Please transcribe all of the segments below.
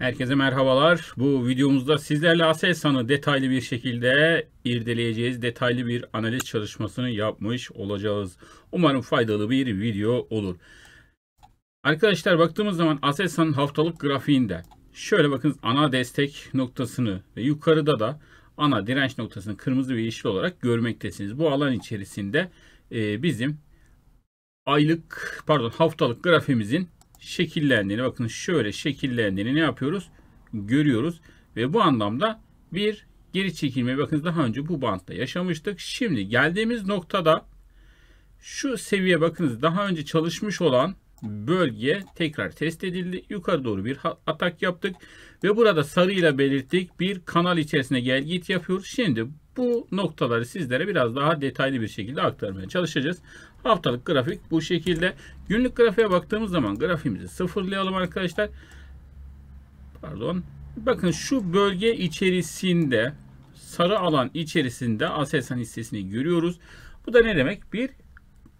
Herkese merhabalar. Bu videomuzda sizlerle Aselsan'ı detaylı bir şekilde irdeleyeceğiz. Detaylı bir analiz çalışmasını yapmış olacağız. Umarım faydalı bir video olur. Arkadaşlar baktığımız zaman Aselsan'ın haftalık grafiğinde şöyle bakınız ana destek noktasını ve yukarıda da ana direnç noktasını kırmızı ve yeşil olarak görmektesiniz. Bu alan içerisinde e, bizim aylık pardon haftalık grafiğimizin şekillendiğini bakın şöyle şekillendiğini ne yapıyoruz? Görüyoruz ve bu anlamda bir geri çekilme bakın daha önce bu bantta yaşamıştık. Şimdi geldiğimiz noktada şu seviye bakınız daha önce çalışmış olan bölge tekrar test edildi. Yukarı doğru bir atak yaptık ve burada sarıyla belirttik. Bir kanal içerisine gel git yapıyoruz. Şimdi bu noktaları sizlere biraz daha detaylı bir şekilde aktarmaya çalışacağız. Haftalık grafik bu şekilde. Günlük grafiğe baktığımız zaman grafiğimizi sıfırlayalım arkadaşlar. Pardon. Bakın şu bölge içerisinde sarı alan içerisinde Aselsan hissesini görüyoruz. Bu da ne demek? Bir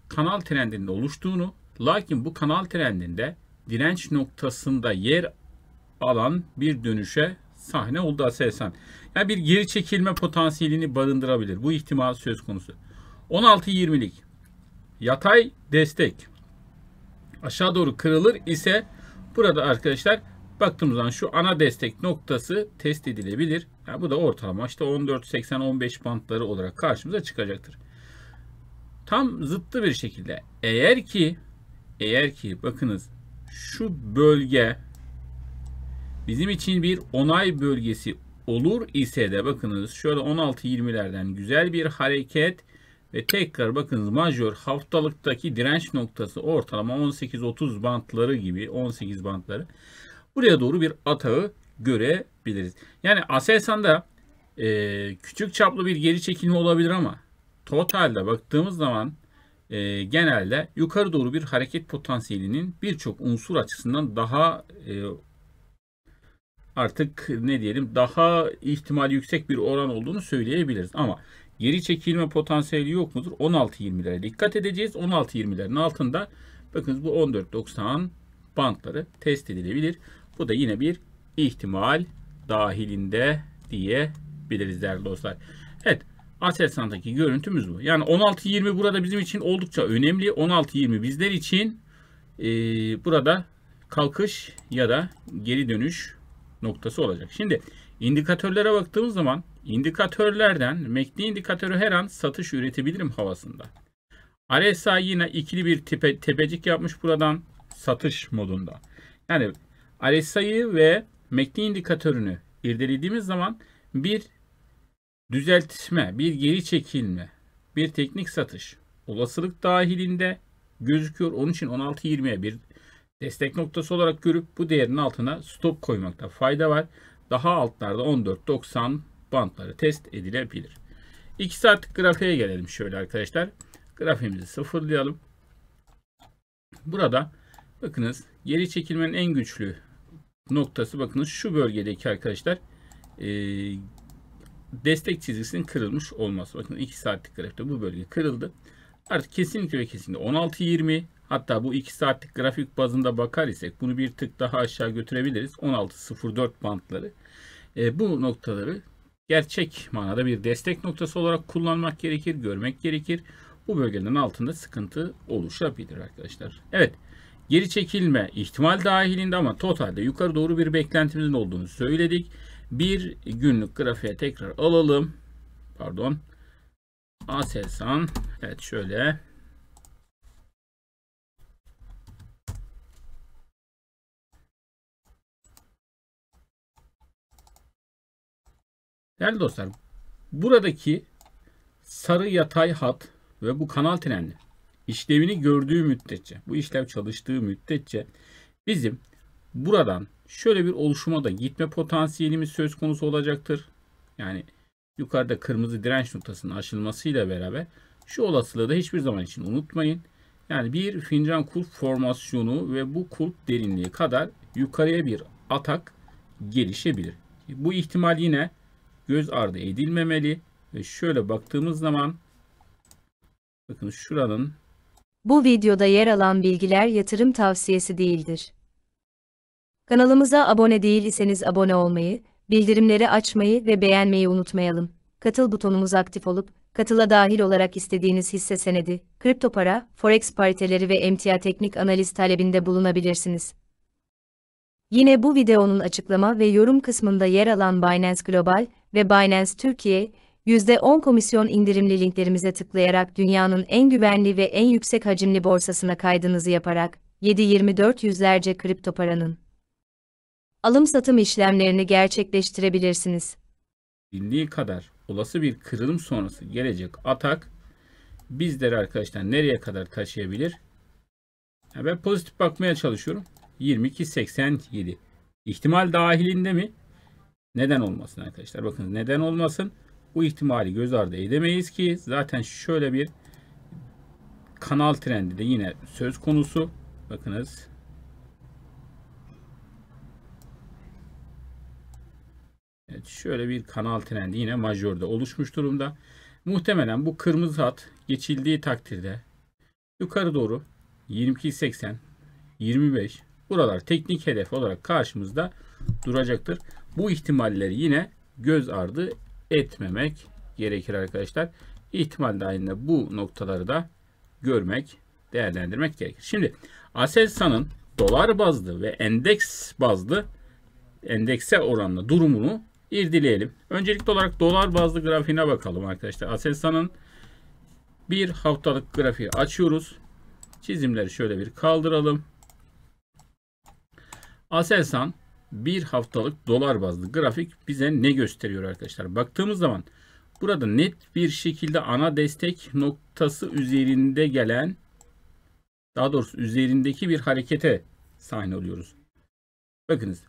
kanal trendinin oluştuğunu lakin bu kanal trendinde direnç noktasında yer alan bir dönüşe sahne oldu Aselsan. Yani bir geri çekilme potansiyelini barındırabilir. Bu ihtimal söz konusu. 16-20'lik yatay destek aşağı doğru kırılır ise burada arkadaşlar baktığımız zaman şu ana destek noktası test edilebilir. Yani bu da ortalama işte 14.80-15 bantları olarak karşımıza çıkacaktır. Tam zıttı bir şekilde eğer ki eğer ki bakınız şu bölge bizim için bir onay bölgesi olur ise de bakınız şöyle 16-20'lerden güzel bir hareket ve tekrar bakınız majör haftalıktaki direnç noktası ortalama 18-30 bantları gibi 18 bantları. Buraya doğru bir atağı görebiliriz. Yani Aselsan'da e, küçük çaplı bir geri çekilme olabilir ama totalde baktığımız zaman e, genelde yukarı doğru bir hareket potansiyelinin birçok unsur açısından daha e, artık ne diyelim daha ihtimal yüksek bir oran olduğunu söyleyebiliriz. Ama geri çekilme potansiyeli yok mudur? 16.20'lere dikkat edeceğiz. 16.20'lerin altında bakınız bu 14.90 bantları test edilebilir. Bu da yine bir ihtimal dahilinde diyebiliriz değerli dostlar. Evet Aselsan'daki görüntümüz bu. Yani 16.20 burada bizim için oldukça önemli. 16.20 bizler için e, burada kalkış ya da geri dönüş noktası olacak. Şimdi indikatörlere baktığımız zaman İndikatörlerden MACD indikatörü her an satış üretebilirim havasında. RSI yine ikili bir tepe, tepecik yapmış buradan satış modunda. Yani RSI'yi ve MACD indikatörünü irdelediğimiz zaman bir düzeltme, bir geri çekilme, bir teknik satış olasılık dahilinde gözüküyor. Onun için 16.20'ye bir destek noktası olarak görüp bu değerin altına stop koymakta fayda var. Daha altlarda 14.90 bantları test edilebilir. 2 saatlik grafiğe gelelim şöyle arkadaşlar. Grafiğimizi sıfırlayalım. Burada bakınız geri çekilmenin en güçlü noktası bakınız şu bölgedeki arkadaşlar e, destek çizgisinin kırılmış olması. Bakın 2 saatlik grafikte bu bölge kırıldı. Artık kesinlikle ve kesinlikle 16.20 hatta bu 2 saatlik grafik bazında bakar isek bunu bir tık daha aşağı götürebiliriz. 16.04 bantları. E, bu noktaları gerçek manada bir destek noktası olarak kullanmak gerekir, görmek gerekir. Bu bölgelerin altında sıkıntı oluşabilir arkadaşlar. Evet, geri çekilme ihtimal dahilinde ama totalde yukarı doğru bir beklentimizin olduğunu söyledik. Bir günlük grafiğe tekrar alalım. Pardon. Aselsan. Evet şöyle. Değerli dostlar, buradaki sarı yatay hat ve bu kanal treni işlevini gördüğü müddetçe, bu işlev çalıştığı müddetçe bizim buradan şöyle bir oluşuma da gitme potansiyelimiz söz konusu olacaktır. Yani yukarıda kırmızı direnç noktasının aşılmasıyla beraber şu olasılığı da hiçbir zaman için unutmayın. Yani bir fincan kulp formasyonu ve bu kulp derinliği kadar yukarıya bir atak gelişebilir. Bu ihtimal yine göz ardı edilmemeli. Ve şöyle baktığımız zaman bakın şuranın bu videoda yer alan bilgiler yatırım tavsiyesi değildir. Kanalımıza abone değilseniz abone olmayı, bildirimleri açmayı ve beğenmeyi unutmayalım. Katıl butonumuz aktif olup, katıla dahil olarak istediğiniz hisse senedi, kripto para, forex pariteleri ve emtia teknik analiz talebinde bulunabilirsiniz. Yine bu videonun açıklama ve yorum kısmında yer alan Binance Global, ve Binance Türkiye, %10 komisyon indirimli linklerimize tıklayarak dünyanın en güvenli ve en yüksek hacimli borsasına kaydınızı yaparak 7-24 yüzlerce kripto paranın alım-satım işlemlerini gerçekleştirebilirsiniz. Bildiği kadar olası bir kırılım sonrası gelecek atak bizleri arkadaşlar nereye kadar taşıyabilir? ben pozitif bakmaya çalışıyorum. 22.87 ihtimal dahilinde mi? Neden olmasın arkadaşlar? Bakın neden olmasın? Bu ihtimali göz ardı edemeyiz ki zaten şöyle bir kanal trendi de yine söz konusu. Bakınız. Evet, şöyle bir kanal trendi yine majörde oluşmuş durumda. Muhtemelen bu kırmızı hat geçildiği takdirde yukarı doğru 22.80, 25 buralar teknik hedef olarak karşımızda duracaktır. Bu ihtimalleri yine göz ardı etmemek gerekir arkadaşlar. İhtimal dahilinde bu noktaları da görmek, değerlendirmek gerekir. Şimdi Aselsan'ın dolar bazlı ve endeks bazlı endekse oranlı durumunu irdeleyelim. Öncelikli olarak dolar bazlı grafiğine bakalım arkadaşlar. Aselsan'ın bir haftalık grafiği açıyoruz. Çizimleri şöyle bir kaldıralım. Aselsan bir haftalık dolar bazlı grafik bize ne gösteriyor arkadaşlar? Baktığımız zaman burada net bir şekilde ana destek noktası üzerinde gelen daha doğrusu üzerindeki bir harekete sahne oluyoruz. Bakınız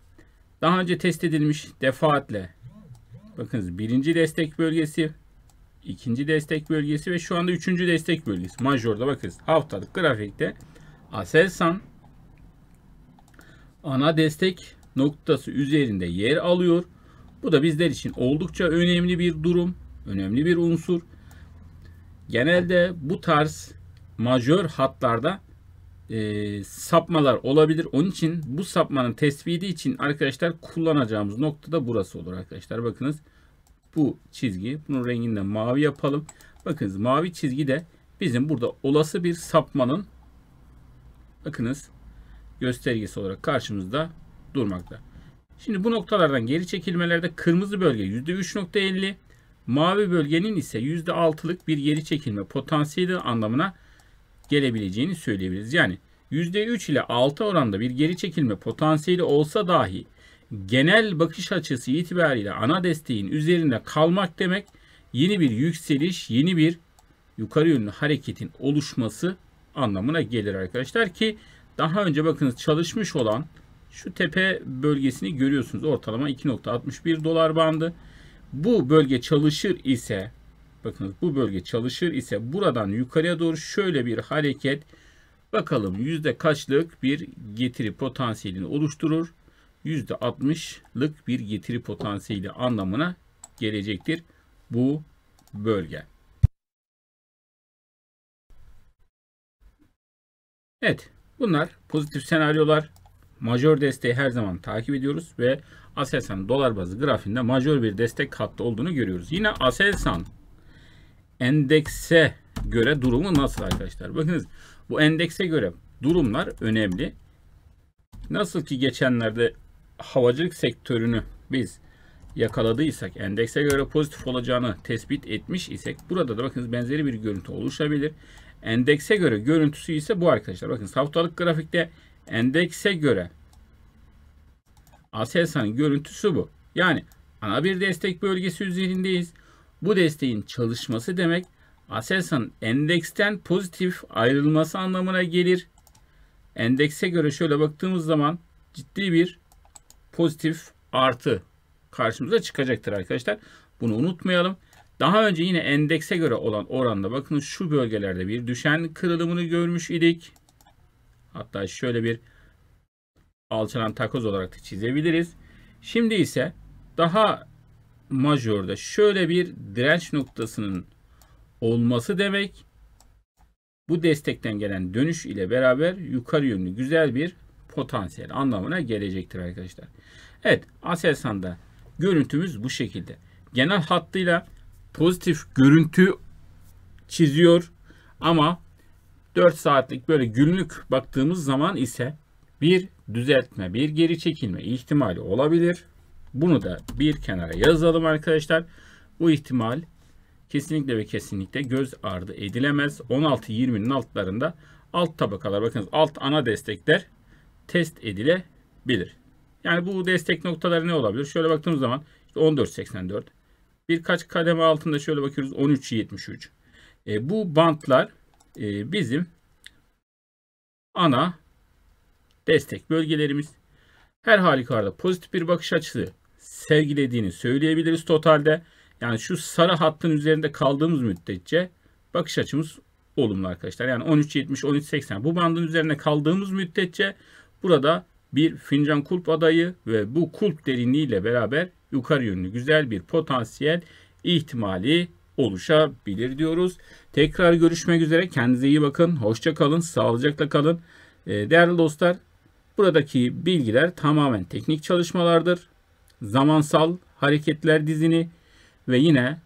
daha önce test edilmiş defaatle bakınız birinci destek bölgesi ikinci destek bölgesi ve şu anda üçüncü destek bölgesi. Major'da bakınız haftalık grafikte Aselsan ana destek noktası üzerinde yer alıyor. Bu da bizler için oldukça önemli bir durum, önemli bir unsur. Genelde bu tarz majör hatlarda e, sapmalar olabilir. Onun için bu sapmanın tespiti için arkadaşlar kullanacağımız nokta da burası olur arkadaşlar. Bakınız bu çizgi. Bunun rengini de mavi yapalım. Bakınız mavi çizgi de bizim burada olası bir sapmanın bakınız göstergesi olarak karşımızda durmakta. Şimdi bu noktalardan geri çekilmelerde kırmızı bölge %3.50, mavi bölgenin ise %6'lık bir geri çekilme potansiyeli anlamına gelebileceğini söyleyebiliriz. Yani %3 ile 6 oranda bir geri çekilme potansiyeli olsa dahi genel bakış açısı itibariyle ana desteğin üzerinde kalmak demek yeni bir yükseliş, yeni bir yukarı yönlü hareketin oluşması anlamına gelir arkadaşlar ki daha önce bakınız çalışmış olan şu tepe bölgesini görüyorsunuz. Ortalama 2.61 dolar bandı. Bu bölge çalışır ise bakınız bu bölge çalışır ise buradan yukarıya doğru şöyle bir hareket bakalım yüzde kaçlık bir getiri potansiyelini oluşturur. Yüzde %60'lık bir getiri potansiyeli anlamına gelecektir bu bölge. Evet bunlar pozitif senaryolar majör desteği her zaman takip ediyoruz ve Aselsan dolar bazı grafiğinde majör bir destek hattı olduğunu görüyoruz. Yine Aselsan endekse göre durumu nasıl arkadaşlar? Bakınız bu endekse göre durumlar önemli. Nasıl ki geçenlerde havacılık sektörünü biz yakaladıysak, endekse göre pozitif olacağını tespit etmiş isek burada da bakınız benzeri bir görüntü oluşabilir. Endekse göre görüntüsü ise bu arkadaşlar. Bakın haftalık grafikte Endekse göre ASELSAN'ın görüntüsü bu. Yani ana bir destek bölgesi üzerindeyiz. Bu desteğin çalışması demek ASELSAN'ın endeksten pozitif ayrılması anlamına gelir. Endekse göre şöyle baktığımız zaman ciddi bir pozitif artı karşımıza çıkacaktır arkadaşlar. Bunu unutmayalım. Daha önce yine endekse göre olan oranda bakın şu bölgelerde bir düşen kırılımını görmüş idik. Hatta şöyle bir alçalan takoz olarak da çizebiliriz. Şimdi ise daha majörde şöyle bir direnç noktasının olması demek. Bu destekten gelen dönüş ile beraber yukarı yönlü güzel bir potansiyel anlamına gelecektir arkadaşlar. Evet Aselsan'da görüntümüz bu şekilde. Genel hattıyla pozitif görüntü çiziyor ama 4 saatlik böyle günlük baktığımız zaman ise bir düzeltme, bir geri çekilme ihtimali olabilir. Bunu da bir kenara yazalım arkadaşlar. Bu ihtimal kesinlikle ve kesinlikle göz ardı edilemez. 16-20'nin altlarında alt tabakalar bakınız alt ana destekler test edilebilir. Yani bu destek noktaları ne olabilir? Şöyle baktığımız zaman işte 14.84 birkaç kademe altında şöyle bakıyoruz 13.73 e, bu bantlar e, bizim ana destek bölgelerimiz. Her halükarda pozitif bir bakış açısı sergilediğini söyleyebiliriz totalde. Yani şu sarı hattın üzerinde kaldığımız müddetçe bakış açımız olumlu arkadaşlar. Yani 13.70, 13.80 bu bandın üzerine kaldığımız müddetçe burada bir fincan kulp adayı ve bu kulp derinliği ile beraber yukarı yönlü güzel bir potansiyel ihtimali oluşabilir diyoruz. Tekrar görüşmek üzere. Kendinize iyi bakın. Hoşça kalın. Sağlıcakla kalın. Ee, değerli dostlar buradaki bilgiler tamamen teknik çalışmalardır. Zamansal hareketler dizini ve yine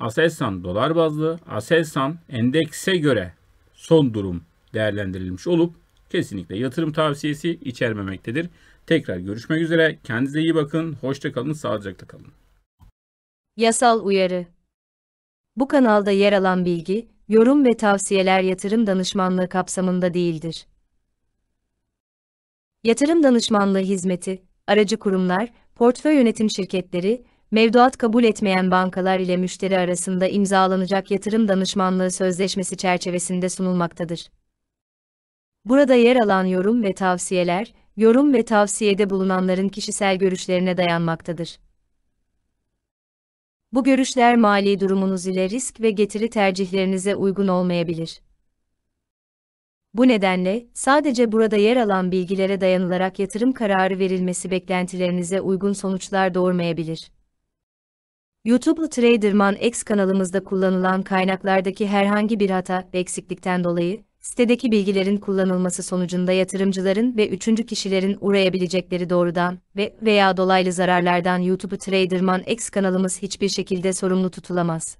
Aselsan dolar bazlı, Aselsan endekse göre son durum değerlendirilmiş olup kesinlikle yatırım tavsiyesi içermemektedir. Tekrar görüşmek üzere. Kendinize iyi bakın. Hoşça kalın, sağlıcakla kalın. Yasal uyarı bu kanalda yer alan bilgi, yorum ve tavsiyeler yatırım danışmanlığı kapsamında değildir. Yatırım danışmanlığı hizmeti, aracı kurumlar, portföy yönetim şirketleri, mevduat kabul etmeyen bankalar ile müşteri arasında imzalanacak yatırım danışmanlığı sözleşmesi çerçevesinde sunulmaktadır. Burada yer alan yorum ve tavsiyeler, yorum ve tavsiyede bulunanların kişisel görüşlerine dayanmaktadır. Bu görüşler mali durumunuz ile risk ve getiri tercihlerinize uygun olmayabilir. Bu nedenle, sadece burada yer alan bilgilere dayanılarak yatırım kararı verilmesi beklentilerinize uygun sonuçlar doğurmayabilir. YouTube Traderman X kanalımızda kullanılan kaynaklardaki herhangi bir hata, eksiklikten dolayı, sitedeki bilgilerin kullanılması sonucunda yatırımcıların ve üçüncü kişilerin uğrayabilecekleri doğrudan ve veya dolaylı zararlardan YouTube Traderman X kanalımız hiçbir şekilde sorumlu tutulamaz.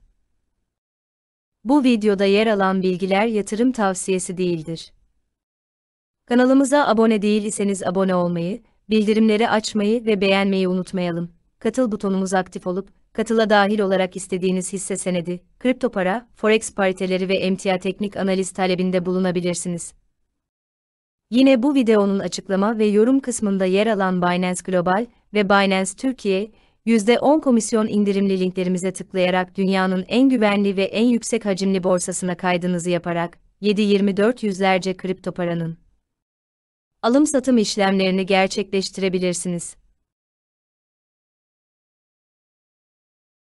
Bu videoda yer alan bilgiler yatırım tavsiyesi değildir. Kanalımıza abone değil iseniz abone olmayı, bildirimleri açmayı ve beğenmeyi unutmayalım. Katıl butonumuz aktif olup katıla dahil olarak istediğiniz hisse senedi, kripto para, forex pariteleri ve emtia teknik analiz talebinde bulunabilirsiniz. Yine bu videonun açıklama ve yorum kısmında yer alan Binance Global ve Binance Türkiye, %10 komisyon indirimli linklerimize tıklayarak dünyanın en güvenli ve en yüksek hacimli borsasına kaydınızı yaparak 7-24 yüzlerce kripto paranın alım-satım işlemlerini gerçekleştirebilirsiniz.